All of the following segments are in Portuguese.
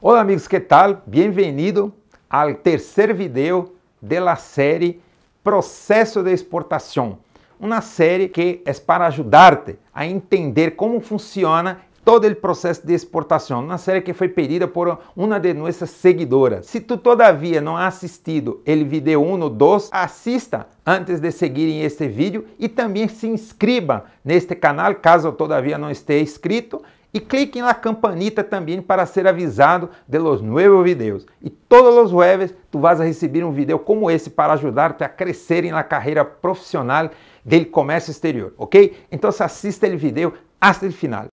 Olá amigos, que tal? Bem-vindo ao terceiro vídeo da série Processo de Exportação, uma série que é para ajudar-te a entender como funciona todo o processo de exportação, uma série que foi pedida por uma de nossas seguidoras. Se tu todavia não assistiu assistido o vídeo 1 ou 2, assista antes de seguirem este vídeo e também se inscreva neste canal caso todavia não esteja inscrito e clique na campanita também para ser avisado de los nuevos videos. E todos os jueves tu vas a receber um vídeo como esse para ajudar-te a crescer na carreira profissional del comércio exterior, ok? Então assista o vídeo até o final.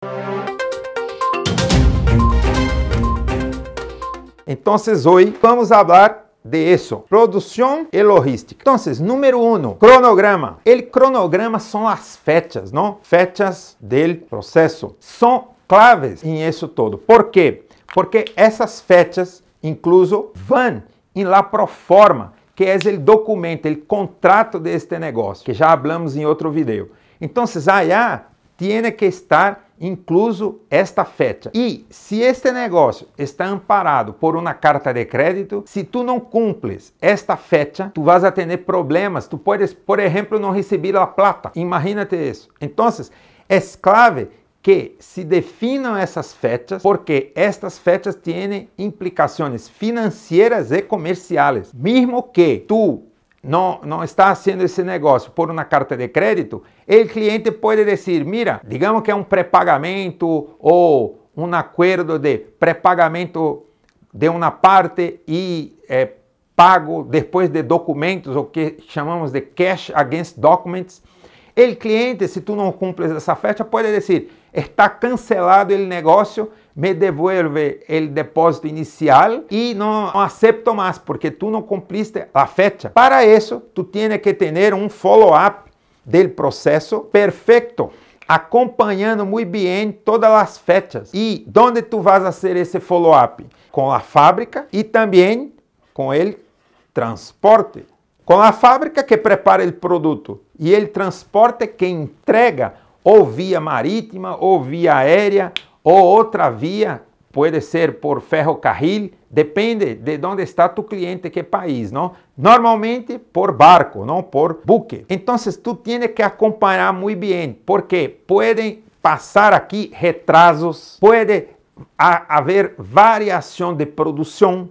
Então, hoje vamos falar de isso, produção e logística. Então, número 1, cronograma. Ele cronograma são as fechas, não? Fechas del processo. São claves em isso todo. Por quê? Porque essas fechas, incluso, vão em la forma, que é o documento, o contrato deste negócio, que já hablamos em outro vídeo. Então, allá tem que estar incluso esta fecha. E se este negócio está amparado por uma carta de crédito, se tu não cumples esta fecha, tu vas a ter problemas. Tu podes, por exemplo, não receber a plata. Imagínate isso. Então, é clave que se definam essas fechas, porque estas fechas têm implicações financeiras e comerciais. Mesmo que tu não, não está fazendo esse negócio por uma carta de crédito, o cliente pode dizer, mira, digamos que é um pré-pagamento ou um acordo de pré-pagamento de uma parte e é, pago depois de documentos, o que chamamos de cash against documents. O cliente, se tu não cumpres essa fecha, pode dizer, está cancelado o negócio, me devolve o depósito inicial e não, aceito mais, porque tu não cumpriste a fecha. Para isso, tu tienes que ter um follow-up do processo perfeito acompanhando muito bem todas as fechas. E onde tu vas fazer esse follow-up? Com a fábrica e também com ele transporte. Com a fábrica que prepara o produto e ele transporte que entrega ou via marítima, ou via aérea, ou outra via, pode ser por ferrocarril, depende de onde está tu cliente, que país, não? Normalmente por barco, não por buque. Então, tu tienes que acompanhar muito bem, porque podem passar aqui retrasos, pode haver variação de produção,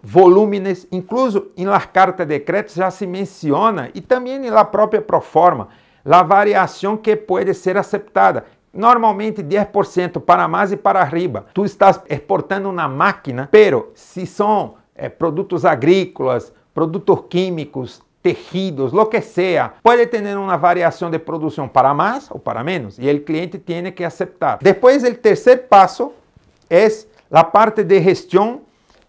volúmenes, incluso em las cartas de crédito já se menciona e também na própria proforma a variação que pode ser aceitada normalmente 10% para mais e para arriba. Tu estás exportando na máquina, pero se são é, eh, produtos agrícolas, produtos químicos, tecidos, lo que sea, pode ter uma variação de produção para mais ou para menos e o cliente tem que aceitar. Depois, o terceiro passo é a parte de gestão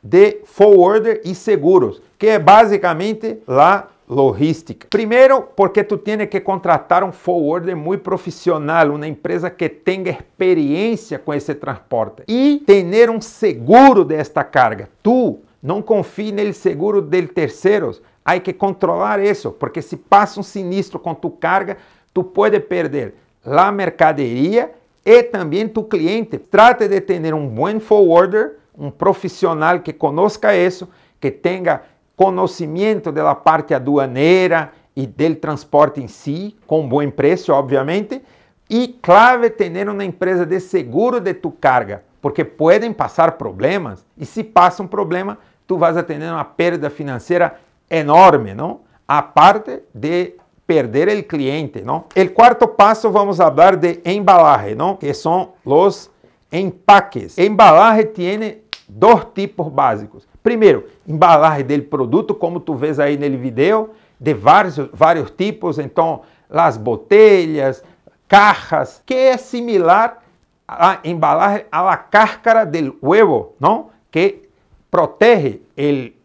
de forwarder e seguros, que é basicamente lá logística. Primeiro, porque tu tienes que contratar um forwarder muito profissional, uma empresa que tenha experiência com esse transporte e ter um seguro desta carga. Tu não confie no seguro de terceiros. Hay que controlar isso, porque se passa um sinistro com tu carga, tu pode perder a mercadoria e também tu cliente. Trate de ter um bom forwarder, um profissional que conozca isso, que tenha conhecimento da parte aduaneira e del transporte em si, com bom preço, obviamente, e clave ter uma empresa de seguro de tu carga, porque podem passar problemas e se passa um problema, tu vas atender uma perda financeira enorme, não? A parte de perder o cliente, não? O quarto passo vamos falar de embalaje, não? Que são os empaques. Embalaje tem dois tipos básicos. Primeiro, embalagem dele produto, como tu vês aí nele vídeo, de vários, vários tipos, então, las botelhas, cajas, que é similar a embalagem a la cáscara del huevo, não? Que protege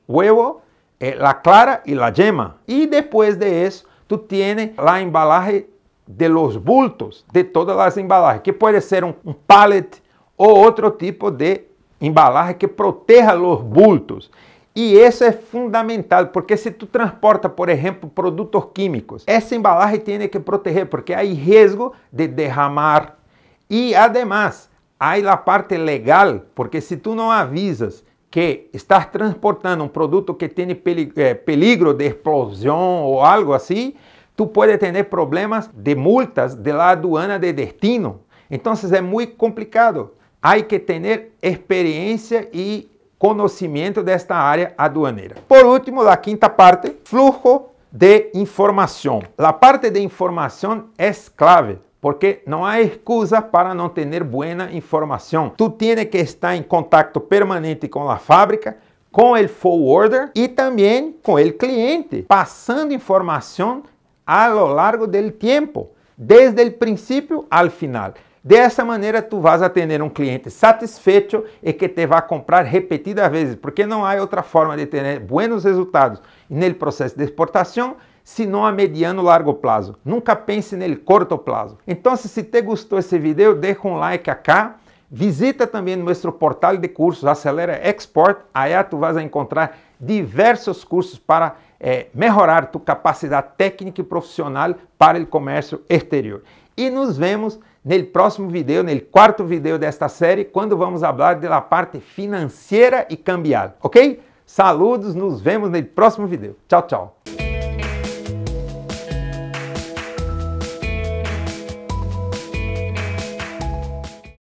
o huevo, eh, a clara e a yema. E depois de isso, tu tienes la embalaje de los bultos, de todas as embalagens, que pode ser um, um pallet ou outro tipo de embalar é que proteja os bultos. E isso é fundamental, porque se tu transporta, por exemplo, produtos químicos, essa embalagem tem que proteger, porque há risco de derramar. E, además, há a parte legal, porque se tu não avisas que estás transportando um produto que tem perigo eh, de explosão ou algo assim, tu pode ter problemas de multas de la aduana de destino. Então, é muito complicado há que ter experiência e conhecimento desta área aduaneira. Por último, a quinta parte, flujo de informação. A parte de informação é clave. Porque não há excusa para não ter boa informação. Tu tens que estar em contato permanente com a fábrica, com o forwarder e também com o cliente, passando informação a longo do tempo, desde o princípio ao final. Dessa maneira, tu vas atender um cliente satisfeito e que te vai comprar repetidas vezes, porque não há outra forma de ter né, buenos resultados no processo de exportação senão a mediano largo prazo. Nunca pense nele curto prazo. Então, se te gostou esse vídeo, deixa um like acá. Visita também nosso portal de cursos Acelera Export. Aí tu vas encontrar diversos cursos para eh, melhorar tua capacidade técnica e profissional para o comércio exterior. E nos vemos no próximo vídeo, no quarto vídeo desta série, quando vamos falar da parte financeira e cambial, ok? Saludos, nos vemos no próximo vídeo. Tchau, tchau.